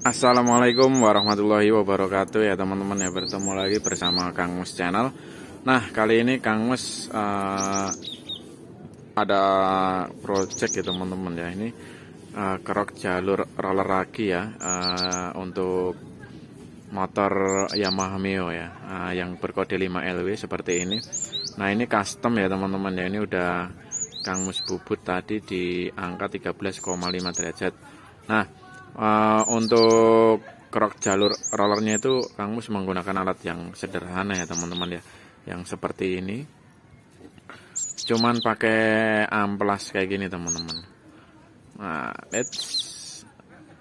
Assalamualaikum warahmatullahi wabarakatuh ya teman-teman ya bertemu lagi bersama Kang Mus Channel. Nah kali ini Kang Mus uh, ada project ya teman-teman ya ini uh, kerok jalur roller raki ya uh, untuk motor Yamaha Mio ya uh, yang berkode 5LW seperti ini. Nah ini custom ya teman-teman ya ini udah Kang Mus bubut tadi di angka 13,5 derajat. Nah Eh, untuk kerok jalur rollernya itu Kang Mus menggunakan alat yang sederhana ya teman-teman ya yang seperti ini cuman pakai amplas kayak gini teman-teman nah let's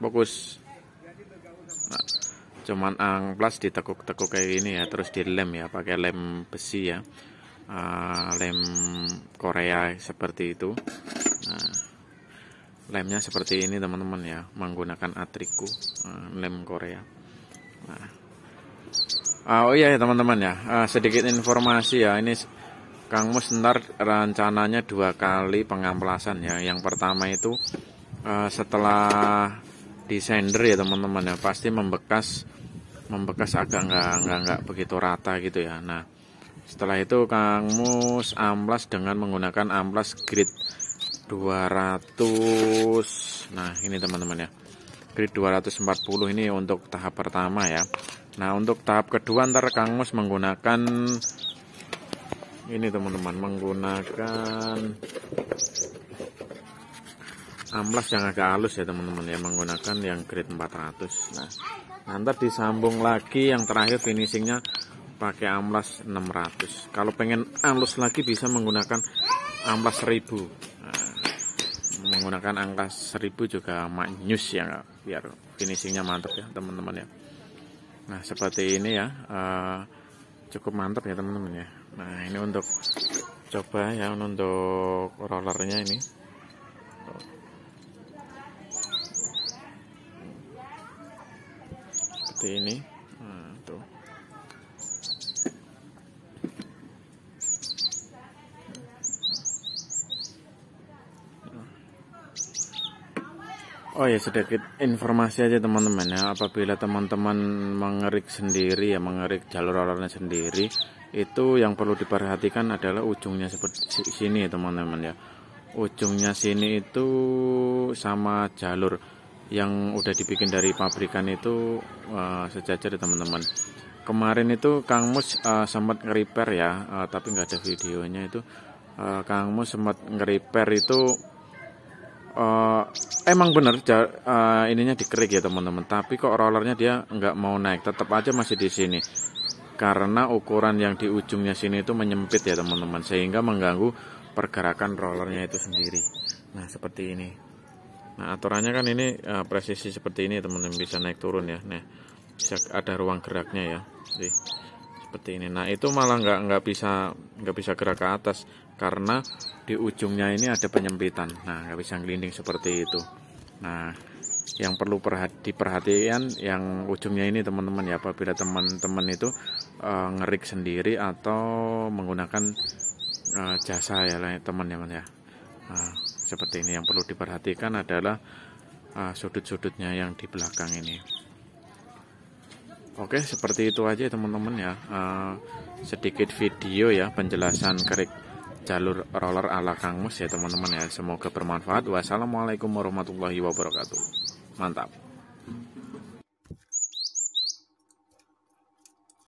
fokus nah, cuman amplas ditekuk-tekuk kayak gini ya terus dilem ya pakai lem besi ya uh, lem Korea seperti itu lemnya seperti ini teman-teman ya menggunakan atriku eh, lem Korea nah. Ah, oh iya ya teman-teman ya ah, sedikit informasi ya ini Kang Mus ntar rencananya dua kali pengamplasan ya yang pertama itu eh, setelah di ya teman-teman ya pasti membekas membekas agak nggak nggak nggak begitu rata gitu ya nah setelah itu Kang Mus amplas dengan menggunakan amplas grid 200 nah ini teman-teman ya grid 240 ini untuk tahap pertama ya nah untuk tahap kedua ntar Kang Mus menggunakan ini teman-teman menggunakan amplas yang agak halus ya teman-teman ya menggunakan yang grade 400 nah nanti disambung lagi yang terakhir finishingnya pakai amplas 600 kalau pengen halus lagi bisa menggunakan amplas 1000 menggunakan angka 1000 juga maknyus ya biar finishingnya mantap ya teman-teman ya nah seperti ini ya uh, cukup mantap ya teman-teman ya nah ini untuk coba ya untuk rollernya ini seperti ini Oh ya sedikit informasi aja teman-teman ya apabila teman-teman mengerik sendiri ya mengerik jalur alurnya sendiri itu yang perlu diperhatikan adalah ujungnya seperti sini ya teman-teman ya ujungnya sini itu sama jalur yang udah dibikin dari pabrikan itu uh, sejajar ya teman-teman kemarin itu Kang Mus uh, sempat nge-repair ya uh, tapi nggak ada videonya itu uh, Kang Mus sempat nge-repair itu uh, emang bener uh, ininya dikerik ya teman-teman tapi kok rollernya dia nggak mau naik tetap aja masih di sini karena ukuran yang di ujungnya sini itu menyempit ya teman-teman sehingga mengganggu pergerakan rollernya itu sendiri nah seperti ini nah aturannya kan ini uh, presisi seperti ini teman-teman bisa naik turun ya nah bisa ada ruang geraknya ya Jadi, seperti ini nah itu malah nggak nggak bisa nggak bisa gerak ke atas karena di ujungnya ini ada penyempitan nah nggak bisa ngelinding seperti itu nah yang perlu perhati yang ujungnya ini teman-teman ya apabila teman-teman itu e, ngerik sendiri atau menggunakan e, jasa ya teman-teman ya, ya nah, seperti ini yang perlu diperhatikan adalah eh, sudut-sudutnya yang di belakang ini Oke, seperti itu aja teman-teman ya. Uh, sedikit video ya penjelasan kerik jalur roller ala Kang Mus ya teman-teman ya. Semoga bermanfaat. Wassalamualaikum warahmatullahi wabarakatuh. Mantap.